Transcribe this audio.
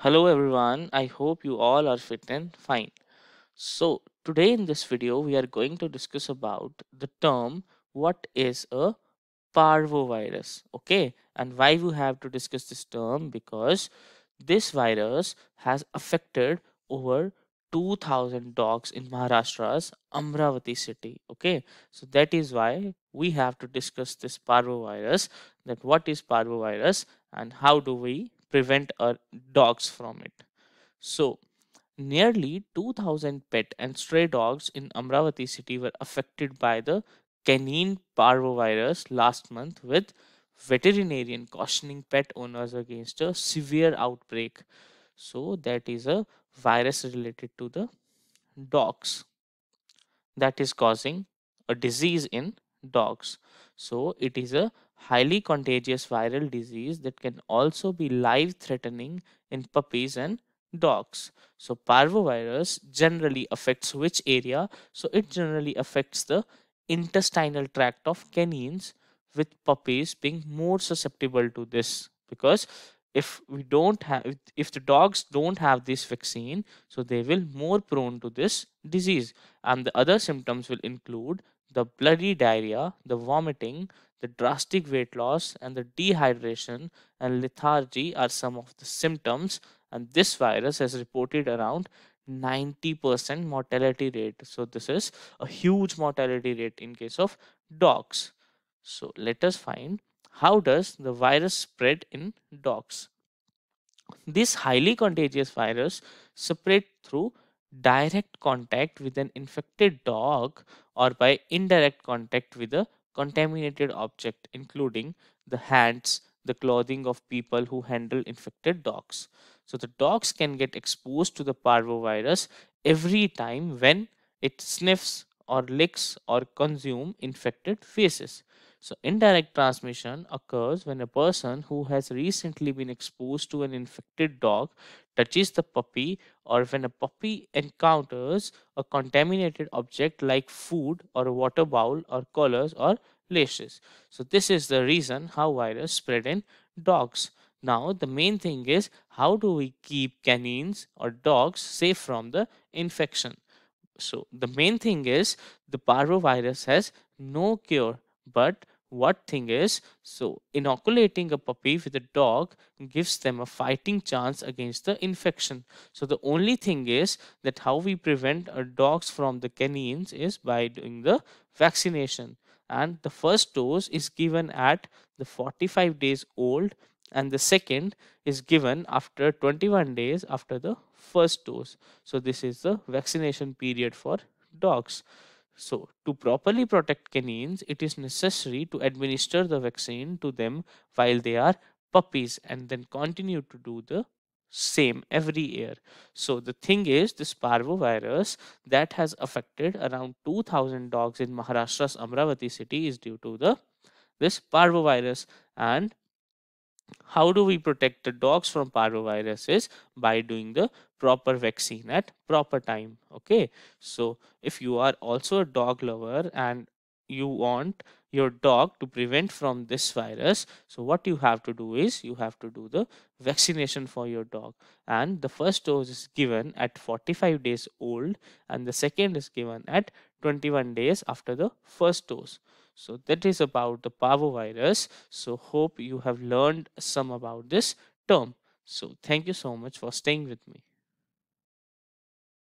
Hello everyone, I hope you all are fit and fine. So today in this video we are going to discuss about the term what is a parvovirus okay and why we have to discuss this term because this virus has affected over 2000 dogs in Maharashtra's Amravati city okay so that is why we have to discuss this parvovirus that what is parvovirus and how do we prevent our dogs from it. So, nearly 2000 pet and stray dogs in Amravati city were affected by the canine parvovirus last month with veterinarian cautioning pet owners against a severe outbreak. So that is a virus related to the dogs that is causing a disease in dogs. So it is a highly contagious viral disease that can also be life threatening in puppies and dogs. So parvovirus generally affects which area? So it generally affects the intestinal tract of canines with puppies being more susceptible to this because if we don't have if the dogs don't have this vaccine so they will more prone to this disease and the other symptoms will include the bloody diarrhea the vomiting the drastic weight loss and the dehydration and lethargy are some of the symptoms and this virus has reported around 90% mortality rate. So this is a huge mortality rate in case of dogs. So let us find how does the virus spread in dogs. This highly contagious virus spread through direct contact with an infected dog or by indirect contact with a contaminated object, including the hands, the clothing of people who handle infected dogs. So the dogs can get exposed to the parvovirus every time when it sniffs or licks or consume infected faces. So, indirect transmission occurs when a person who has recently been exposed to an infected dog touches the puppy, or when a puppy encounters a contaminated object like food or a water bowl or collars or laces. So, this is the reason how virus spread in dogs. Now, the main thing is how do we keep canines or dogs safe from the infection? So, the main thing is the parvovirus has no cure but what thing is, so inoculating a puppy with a dog gives them a fighting chance against the infection. So the only thing is that how we prevent our dogs from the canines is by doing the vaccination. And the first dose is given at the 45 days old and the second is given after 21 days after the first dose. So this is the vaccination period for dogs. So, to properly protect canines, it is necessary to administer the vaccine to them while they are puppies and then continue to do the same every year. So, the thing is, this parvovirus that has affected around 2000 dogs in Maharashtra's Amravati city is due to the this parvovirus and how do we protect the dogs from paroviruses by doing the proper vaccine at proper time okay so if you are also a dog lover and you want your dog to prevent from this virus so what you have to do is you have to do the vaccination for your dog and the first dose is given at 45 days old and the second is given at 21 days after the first dose so that is about the parvovirus. So hope you have learned some about this term. So thank you so much for staying with me.